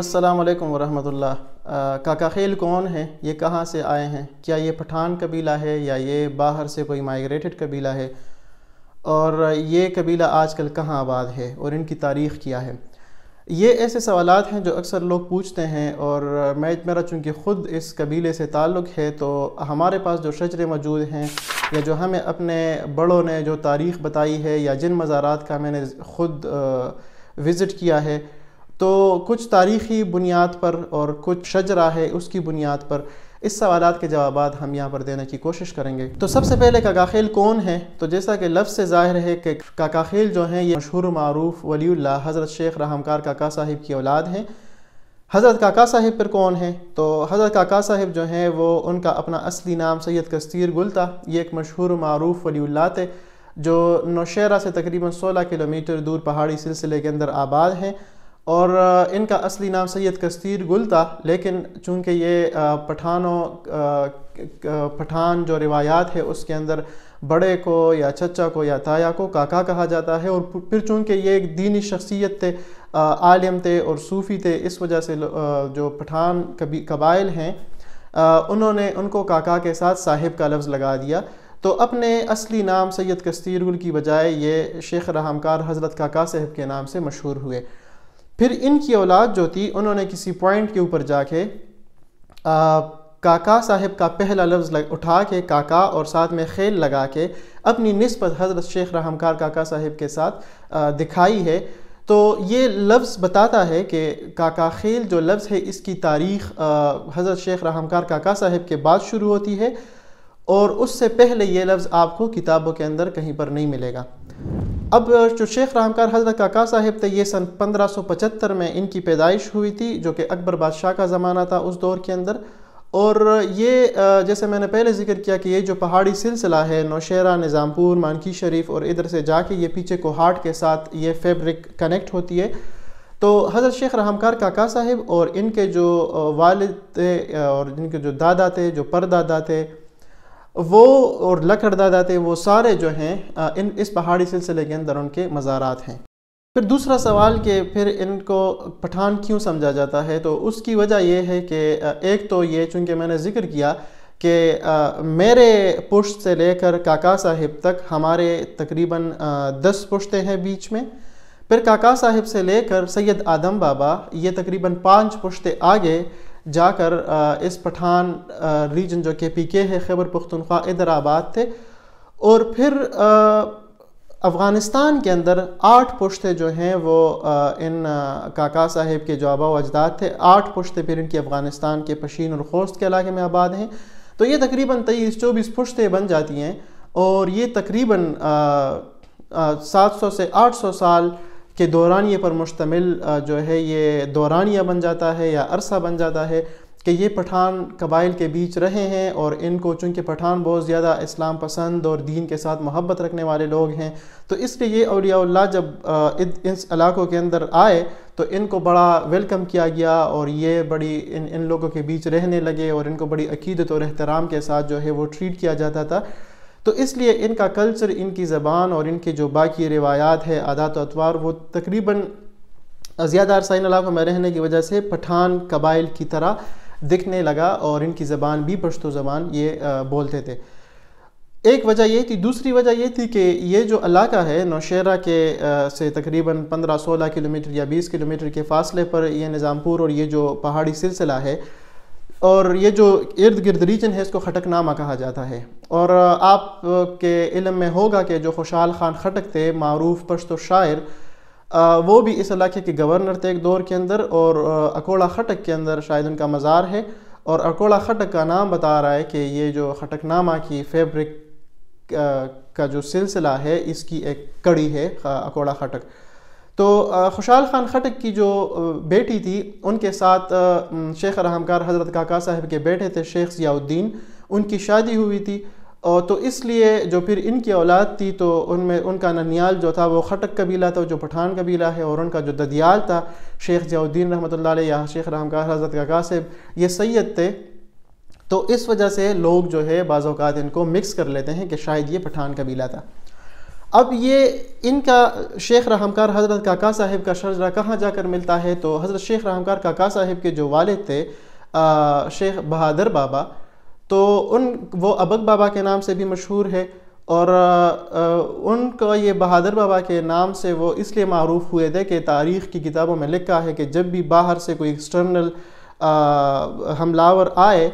अस्सलाम वालेकुम वरहमतुल्लाह काका खेल कौन है ये कहाँ से आए हैं क्या ये पठान कबीला है या ये बाहर से कोई माइग्रेटेड कबीला है और ये कबीला आजकल कहाँ आबाद है और इनकी तारीख़ क्या है ये ऐसे सवाल हैं जो अक्सर लोग पूछते हैं और मैं मेरा चूँकि ख़ुद इस कबीले से ताल्लुक़ है तो हमारे पास जो शजरे मौजूद हैं या जो हमें अपने बड़ों ने जो तारीख़ बताई है या जिन मज़ारात का मैंने ख़ुद विज़िट किया है तो कुछ तारीख़ी बुनियाद पर और कुछ शजरा है उसकी बुनियाद पर इस सवाल के जवाब हम यहाँ पर देने की कोशिश करेंगे तो सबसे पहले काकाखेल कौन है तो जैसा कि लफ्ज़ से ज़ाहिर है कि काकाखेल जो हैं ये मशहूर मरूफ वलील्ला हज़रत शेख रहमकार काका साहिब की औलाद हैं हज़रत काका साहिब पर कौन है तो हज़रत काका साहिब जो हैं वो उनका अपना असली नाम सैयद कस्तीर गुल था ये एक मशहूर मरूफ वलील्ला थे जो नौशहरा से तकरीबन 16 किलोमीटर दूर पहाड़ी सिलसिले के अंदर आबाद हैं और इनका असली नाम सैयद कस्तीर गुल था लेकिन चूँकि ये पठानों पठान जो रिवायात है उसके अंदर बड़े को या चचा को या ताया को काका कहा जाता है और फिर चूँकि ये एक दीनी शख्सियत थे आलिम थे और सूफ़ी थे इस वजह से जो पठान कभी कबाइल हैं उन्होंने उनको काका के साथ साहिब का लफ्ज़ लगा दिया तो अपने असली नाम सैयद कस्तीरगुल की बजाय ये शेख रहामकार हज़रत काका साहब के नाम से मशहूर हुए फिर इनकी औलाद जो थी उन्होंने किसी पॉइंट के ऊपर जाके काका साहब का पहला लफ्ज़ लग, उठा के काका और साथ में खेल लगा के अपनी नस्बत हज़रत शेख रहमकार काका साहब के साथ आ, दिखाई है तो ये लफ्ज़ बताता है कि काका खेल जो लफ्ज़ है इसकी तारीख़ हज़रत शेख रहमकार काका साहब के बाद शुरू होती है और उससे पहले ये लफ्ज़ आपको किताबों के अंदर कहीं पर नहीं मिलेगा अब जो शेख रामकार हजरत काका साहिब थे ये सन 1575 में इनकी पैदाइश हुई थी जो कि अकबर बादशाह का ज़माना था उस दौर के अंदर और ये जैसे मैंने पहले जिक्र किया कि ये जो पहाड़ी सिलसिला है नौशेरा निज़ामपुर मानकी शरीफ और इधर से जाके ये पीछे कोहाट के साथ ये फैब्रिक कनेक्ट होती है तो हज़रत शेख रामकार काका साहिब और इनके जो वालिद थे और इनके जो दादा थे जो परदादा थे वो और लखड़दा दाते वो सारे जो हैं इन इस पहाड़ी सिलसिले के अंदर उनके मज़ारात हैं फिर दूसरा सवाल कि फिर इनको पठान क्यों समझा जाता है तो उसकी वजह यह है कि एक तो ये चूँकि मैंने ज़िक्र किया कि मेरे पुश्त से लेकर काका साहिब तक हमारे तकरीबन दस पुश्तें हैं बीच में फिर काका साहिब से लेकर सैयद आदम बाबा ये तकरीबन पाँच पुश्तें आगे जाकर इस पठान रीजन जो के पी के है खैबर पुख्तनख्वा इधर आबाद थे और फिर अफ़गानिस्तान के अंदर आठ पुश्ते जो हैं वो इन काका साहेब के जो आबा अजदाद थे आठ पुश्ते फिर इनकी अफ़गानिस्तान के पशीन और खोस्त के इलाके में आबाद हैं तो ये तकरीबन तेईस चौबीस पुश्तें बन जाती हैं और ये तकरीबन सात सौ से आठ सौ साल के दौरानिए पर मुश्तमिल जो है ये दौरानिया बन जाता है या अरसा बन जाता है कि ये पठान कबाइल के बीच रहे हैं और इनको चूँकि पठान बहुत ज़्यादा इस्लाम पसंद और दीन के साथ मोहब्बत रखने वाले लोग हैं तो इसलिए ये अलिया जब इस इलाक़ों के अंदर आए तो इनको बड़ा वेलकम किया गया और ये बड़ी इन इन लोगों के बीच रहने लगे और इनको बड़ी अकीदत और एहतराम के साथ जो है वो ट्रीट किया जाता था तो इसलिए इनका कल्चर इनकी ज़बान और इनके जो बाकी रिवायात है आदात अतवार वो तकरीबन ज़्यादा अरसा इलाकों में रहने की वजह से पठान कबाइल की तरह दिखने लगा और इनकी ज़बान भी पश्तो ज़बान ये बोलते थे एक वजह ये थी दूसरी वजह ये थी कि ये जो इलाका है नौशहरा के आ, से तकरीबन 15-16 किलोमीटर या 20 किलोमीटर के फासले पर ये निज़ामपुर और ये जो पहाड़ी सिलसिला है और ये जो इर्द गिर्द रीजन है इसको खटकनामा कहा जाता है और आप के इलम में होगा कि जो खुशहाल खान खटक थे मरूफ पश्तो शायर वो भी इस इलाके के गवर्नर थे एक दौर के अंदर और अकोला खटक के अंदर शायद उनका मज़ार है और अकोला खटक का नाम बता रहा है कि ये जो खटकनामा की फैब्रिक का जो सिलसिला है इसकी एक कड़ी है अकोड़ा खटक तो खुशहाल ख़ान खटक की जो बेटी थी उनके साथ शेख रहमकार हज़रत काका साहब के बेटे थे शेख ज़ियाउद्दीन उनकी शादी हुई थी और तो इसलिए जो फिर इनकी औलाद थी तो उनमें उनका ननियाल जो था वो खटक कबीला था जो पठान कबीला है और उनका जो ददियाल था शेख ज़ियाउद्दीन रहमत या शेख रहमकार हज़रत काका साहब ये सैद थे तो इस वजह से लोग जो है बाज़ात इनको मिक्स कर लेते हैं कि शायद ये पठान कबीला था अब ये इनका शेख रहमकार हज़रत काका साहिब का शर्जरा कहाँ जाकर मिलता है तो हज़रत शेख रहमकार काका साहिब के जो वालद थे आ, शेख बहादुर बाबा तो उन वो अबक बाबा के नाम से भी मशहूर है और उनका ये बहादुर बाबा के नाम से वो इसलिए मरूफ़ हुए थे कि तारीख़ की किताबों में लिखा है कि जब भी बाहर से कोई एक्सटर्नल हमलावर आए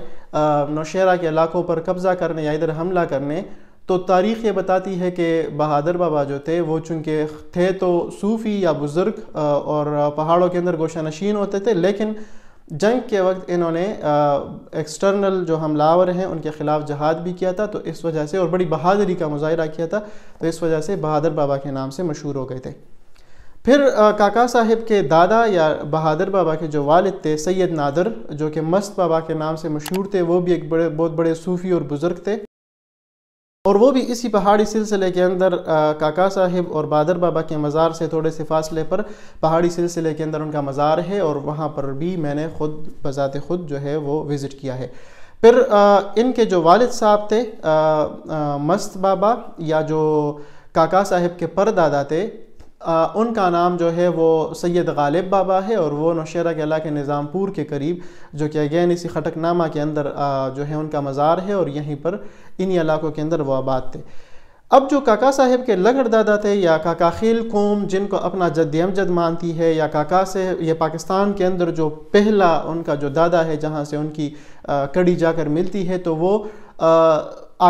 नौशहरा के इलाकों पर कब्ज़ा करने या इधर हमला करने तो तारीख़ ये बताती है कि बहादुर बाबा जो थे वो चूँकि थे तो सूफ़ी या बुज़ुर्ग और पहाड़ों के अंदर गोशा नशीन होते थे लेकिन जंग के वक्त इन्होंने एक्सटर्नल जो हमलावर हैं उनके ख़िलाफ़ जहाद भी किया था तो इस वजह से और बड़ी बहादुरी का मुजाहरा किया था तो इस वजह से बहादुर बाबा के नाम से मशहूर हो गए थे फिर आ, काका साहब के दादा या बहादुर बाबा के जो वालिद थे सैयद नादर जो कि मस्त बाबा के नाम से मशहूर थे वो भी एक बड़े बहुत बड़े सूफ़ी और बुज़ुर्ग थे और वो भी इसी पहाड़ी सिलसिले के अंदर आ, काका साहिब और बादर बाबा के मज़ार से थोड़े से फासले पर पहाड़ी सिलसिले के अंदर उनका मज़ार है और वहाँ पर भी मैंने ख़ुद बज़ात ख़ुद जो है वो विज़िट किया है फिर आ, इनके जो वालिद साहब थे आ, आ, मस्त बाबा या जो काका साहिब के परदादा थे आ, उनका नाम जो है वो सैयद गालिब बाबा है और वो नौशेरा के इलाके निज़ामपुर के करीब जो कि अगेन इसी खटकनामा के अंदर आ, जो है उनका मज़ार है और यहीं पर इन्हीं इलाकों के अंदर वो आबाद थे अब जो काका साहब के लगड़ दादा थे या काका खेल कौम जिनको अपना जद अमजद मानती है या काका से ये पाकिस्तान के अंदर जो पहला उनका जो दादा है जहाँ से उनकी आ, कड़ी जाकर मिलती है तो वो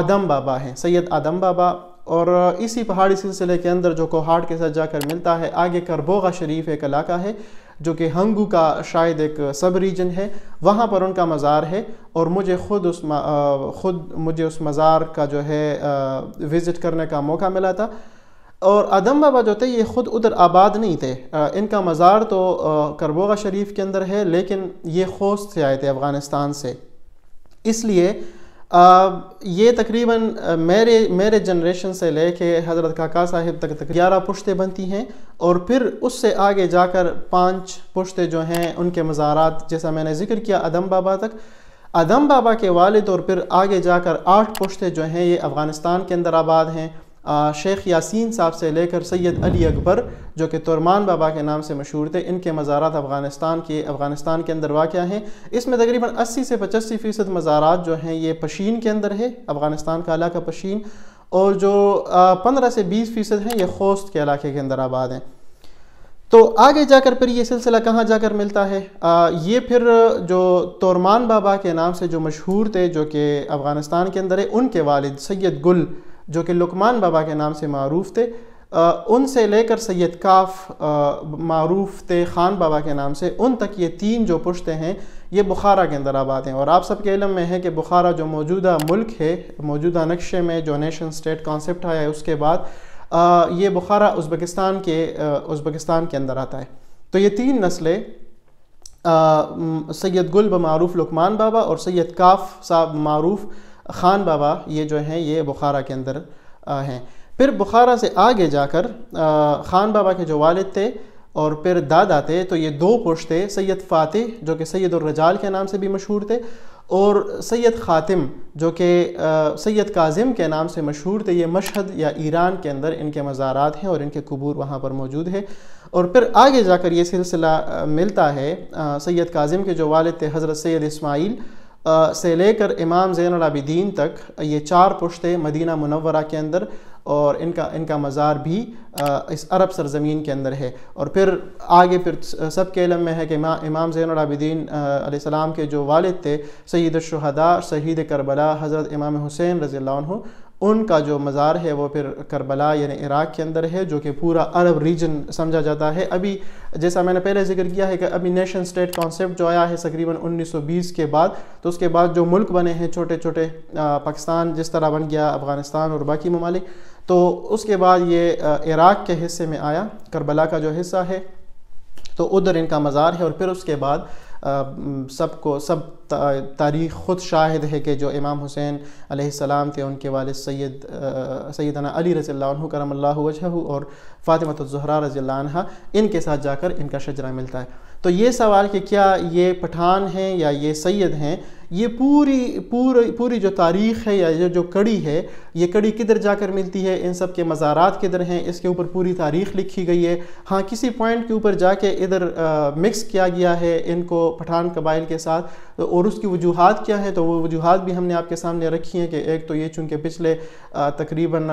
आदम बाबा हैं सैयद आदम बाबा और इसी पहाड़ी सिलसिले के अंदर जो कोहाट के साथ जाकर मिलता है आगे करबोगा शरीफ एक इलाका है जो कि हंगू का शायद एक सब रीजन है वहाँ पर उनका मज़ार है और मुझे ख़ुद उस ख़ुद मुझे उस मज़ार का जो है विज़िट करने का मौका मिला था और आदम बाबा जो थे ये ख़ुद उधर आबाद नहीं थे इनका मज़ार तो करबोगा शरीफ के अंदर है लेकिन ये खोस्त से आए थे अफ़गानिस्तान से इसलिए ये तकरीबन मेरे मेरे जनरेशन से ले के हज़रत काका साहिब तक तक ग्यारह पुश्तें बनती हैं और फिर उससे आगे जाकर पांच पुश्तें जो हैं उनके मज़ारात जैसा मैंने जिक्र किया अदम बाबा तक अदम बाबा के वालिद और फिर आगे जाकर आठ पुश्तें जो हैं ये अफ़गानिस्तान के अंदर आबाद हैं शेख यासीन साहब से लेकर सैयद अली अकबर जो कि तुरमान बाबा के नाम से मशहूर थे इनके मज़ारात अफ़गानिस्तान के अफ़गानिस्तान के अंदर वाक़ हैं इसमें तकरीबन 80 से पचासी फ़ीसद मज़ारात जो हैं ये पशीन के अंदर है अफ़गानिस्तान का इलाका पशीन और जो पंद्रह से बीस फ़ीसद हैं ये खोस्त के इलाके के अंदर आबाद हैं तो आगे जाकर फिर ये सिलसिला कहाँ जाकर मिलता है आ, ये फिर जो तोरमान बाबा के नाम से जो मशहूर थे जो कि अफ़गानिस्तान के अंदर है उनके वालद सैद गुल जो कि लुकमान बाबा के नाम से मरूफ़ थे उनसे लेकर सैयद काफ मरूफ़ थे ख़ान बाबा के नाम से उन तक ये तीन जो पुश्ते हैं ये बुखारा के अंदर आबाद हैं और आप सबके इलम में है कि बुखारा जो मौजूदा मुल्क है मौजूदा नक्शे में जो नेशन स्टेट कॉन्सेप्ट आया है उसके बाद आ, ये बुखारा उज़्बेकिस्तान के उज़्बेकिस्तान के अंदर आता है तो ये तीन नस्लें सैयद गुल ब मरूफ़ लुकमान बाबा और सैयद काफ साहब मरूफ़ ख़ान बाबा ये जो हैं ये बुखारा के अंदर हैं फिर बुखारा से आगे जाकर ख़ान बाबा के जो वालिद थे और फिर दादा थे तो ये दो पुरुष थे सैयद फ़ातिह जो कि सैद रजाल के नाम से भी मशहूर थे और सैयद ख़ातिम जो कि सैयद काजिम के नाम से मशहूर थे ये मशहद या ईरान के अंदर इनके मज़ारात हैं और इनके कबूर वहाँ पर मौजूद है और फिर आगे जाकर ये सिलसिला मिलता है सैयद काजिम के जो वालिद थे हज़रत सैद इसमाइल से लेकर इमाम ज़ैन अलाबिदीन तक ये चार पुश्तें मदीना मुनवरा के अंदर और इनका इनका मज़ार भी इस अरब सरजमीन के अंदर है और फिर आगे फिर सब के इलम में है कि इमा, इमाम ज़ैन अलाबिदीन सलाम के जो वालिद थे सैद शहदा शहीद करबला हज़रत इमाम हुसैन रज़ी उनका जो मज़ार है वो फिर करबला यानी इराक़ के अंदर है जो कि पूरा अरब रीजन समझा जाता है अभी जैसा मैंने पहले जिक्र किया है कि अभी नेशन स्टेट कॉन्सेप्ट जो आया है तकरीबन 1920 के बाद तो उसके बाद जो मुल्क बने हैं छोटे छोटे पाकिस्तान जिस तरह बन गया अफ़गानिस्तान और बाकी ममालिक तो उसके बाद ये इराक़ के हिस्से में आया करबला का जो हिस्सा है तो उधर इनका मज़ार है और फिर उसके बाद सबको सब, सब ता, तारीख़ ख़ुद शाहिद है कि जो इमाम हुसैन आसमाम थे उनके वाल सैद सैदना अली रज़ी करम वजह और ज़हरा रज़ी इनके साथ जाकर इनका शजरा मिलता है तो ये सवाल कि क्या ये पठान हैं या ये सैद हैं ये पूरी पूरी पूरी जो तारीख़ है या ये जो कड़ी है ये कड़ी किधर जाकर मिलती है इन सब के मज़ारात किधर हैं इसके ऊपर पूरी तारीख़ लिखी गई है हाँ किसी पॉइंट के ऊपर जाके इधर मिक्स किया गया है इनको पठान कबाइल के साथ तो और उसकी वजूहत क्या है तो वो वजूहत भी हमने आपके सामने रखी हैं कि एक तो ये चूँकि पिछले तकरीबन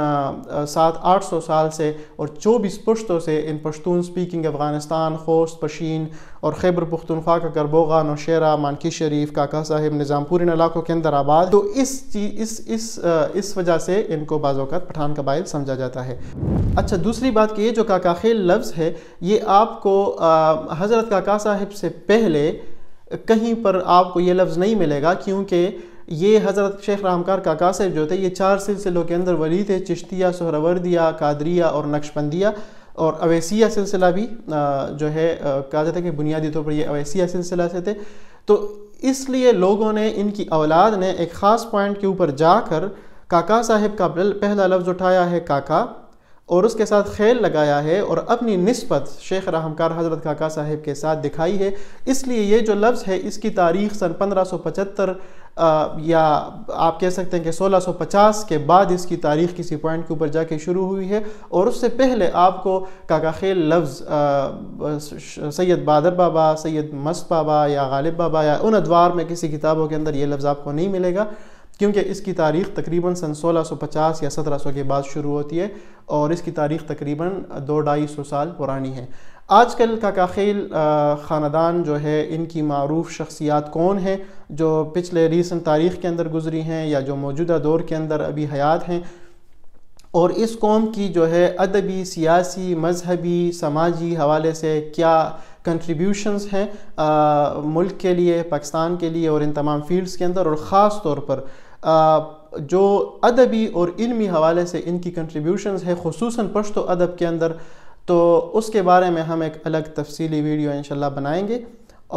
सात आठ सौ साल से और चौबीस पुश्तों से इन पश्तून स्पीकिंग अफ़गानिस्तान खोस पशीन और खैबर पुख्तनख्वा का गरबोगा नौशेरा मानकी शरीफ काका साहिब निज़ामपुर इन इलाकों के अंदर आबाद तो इस चीज इस इस इस वजह से इनको बाज़ात पठान कबाइल समझा जाता है अच्छा दूसरी बात कि ये जो काकाखेल लफ्ज़ है ये आपको हज़रत काका साहिब से पहले कहीं पर आपको ये लफ्ज़ नहीं मिलेगा क्योंकि ये हज़रत शेख रामकार काका साहब जो थे ये चार सिलसिलों के अंदर वली थे चिश्तिया सहरावर्दिया कादरिया और नक्शबंदिया और अवैसिया सिलसिला भी जो है कहा जाता है कि बुनियादी तौर पर ये अवैसिया सिलसिला से थे तो इसलिए लोगों ने इनकी औलाद ने एक ख़ास पॉइंट के ऊपर जाकर काका साहब का पहला लफ्ज़ उठाया है काका और उसके साथ खेल लगाया है और अपनी नस्बत शेख रहमकार हज़रत काका साहेब के साथ दिखाई है इसलिए ये जो लफ्ज़ है इसकी तारीख सन पंद्रह पचहत्तर या आप कह सकते हैं कि 1650 के बाद इसकी तारीख किसी पॉइंट के ऊपर जाके शुरू हुई है और उससे पहले आपको काका खेल लफ्ज़ सैयद बादर बाबा सैयद मस्त बाबा या गालिब बाबा या उन अदवार में किसी किताबों के अंदर ये लफ्ज़ आपको नहीं मिलेगा क्योंकि इसकी तारीख तकरीबन सन 1650 या 1700 के बाद शुरू होती है और इसकी तारीख तकरीबन दो ढाई सौ साल पुरानी है आजकल काखिल ख़ानदान जो है इनकी मरूफ़ शख्सियात कौन हैं जो पिछले रीसेंट तारीख़ के अंदर गुजरी हैं या जो मौजूदा दौर के अंदर अभी हयात हैं और इस कौम की जो है अदबी सियासी मजहबी समाजी हवाले से क्या कंट्रीब्यूशंस हैं मुल्क के लिए पाकिस्तान के लिए और इन तमाम फील्ड्स के अंदर और ख़ास तौर पर जो अदबी और इल्मी हवाले से इनकी कंट्रीब्यूशन है खसूस पश्तो अदब के अंदर तो उसके बारे में हम एक अलग तफसीली वीडियो इन बनाएंगे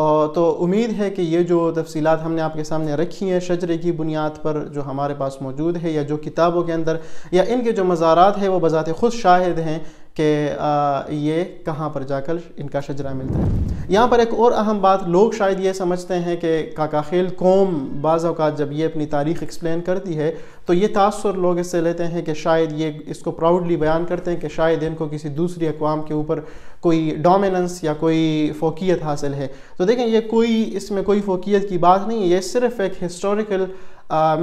और तो उम्मीद है कि ये जो तफसीत हमने आपके सामने रखी हैं शजरे की बुनियाद पर जो हमारे पास मौजूद है या जो किताबों के अंदर या इनके जो मज़ारात हैं वो बज़ात खुद शाहिद हैं कि ये कहाँ पर जाकर इनका शजरा मिलता है यहाँ पर एक और अहम बात लोग शायद ये समझते हैं कि काका खेल कौम बाज़ जब ये अपनी तारीख़ एक्सप्लेन करती है तो ये तासर लोग इससे लेते हैं कि शायद ये इसको प्राउडली बयान करते हैं कि शायद इनको किसी दूसरी अकवाम के ऊपर कोई डोमिनंस या कोई फोकियत हासिल है तो देखें ये कोई इसमें कोई फोकियत की बात नहीं है ये सिर्फ़ एक हिस्टोरिकल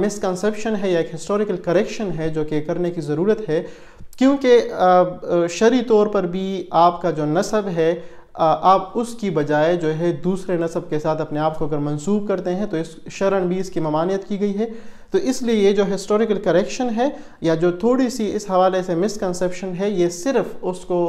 मिसकनसप्शन है या एक हिस्टोरिकल करेक्शन है जो कि करने की ज़रूरत है क्योंकि शरी तौर पर भी आपका जो नसब है आप उसकी बजाय जो है दूसरे नसब के साथ अपने आप को अगर मंसूब करते हैं तो इस शरण भी इसकी ममानियत की गई है तो इसलिए ये जो हिस्टोरिकल करेक्शन है या जो थोड़ी सी इस हवाले से मिसकंसेप्शन है ये सिर्फ उसको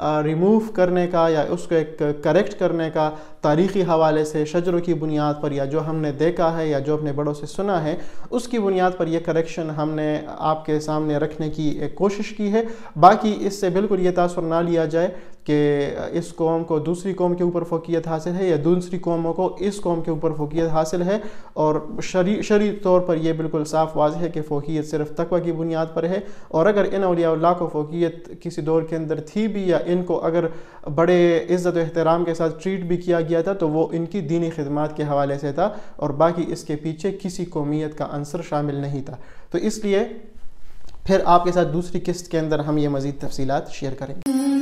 रिमूव करने का या उसको एक करेक्ट करने का तारीख़ी हवाले से शजरों की बुनियाद पर या जो हमने देखा है या जो अपने बड़ों से सुना है उसकी बुनियाद पर यह करेक्शन हमने आपके सामने रखने की एक कोशिश की है बाकी इससे बिल्कुल ये तासर ना लिया जाए कि इस कौम को दूसरी कौम के ऊपर फोकियत हासिल है या दूसरी कौमों को इस कौम के ऊपर फोकियत हासिल है और शरी शरी तौर पर यह बिल्कुल साफ वाज है कि फोकियत सिर्फ तकवा की बुनियाद पर है और अगर इन अलिया को फोकियत किसी दौर के अंदर थी भी या इनको अगर बड़े इज़्ज़त एहतराम के साथ ट्रीट भी किया गया था तो वो इनकी दीनी खदमात के हवाले से था और बाकी इसके पीछे किसी कौमीत का अंसर शामिल नहीं था तो इसलिए फिर आपके साथ दूसरी किस्त के अंदर हम ये मज़ीद तफसीत शेयर करेंगे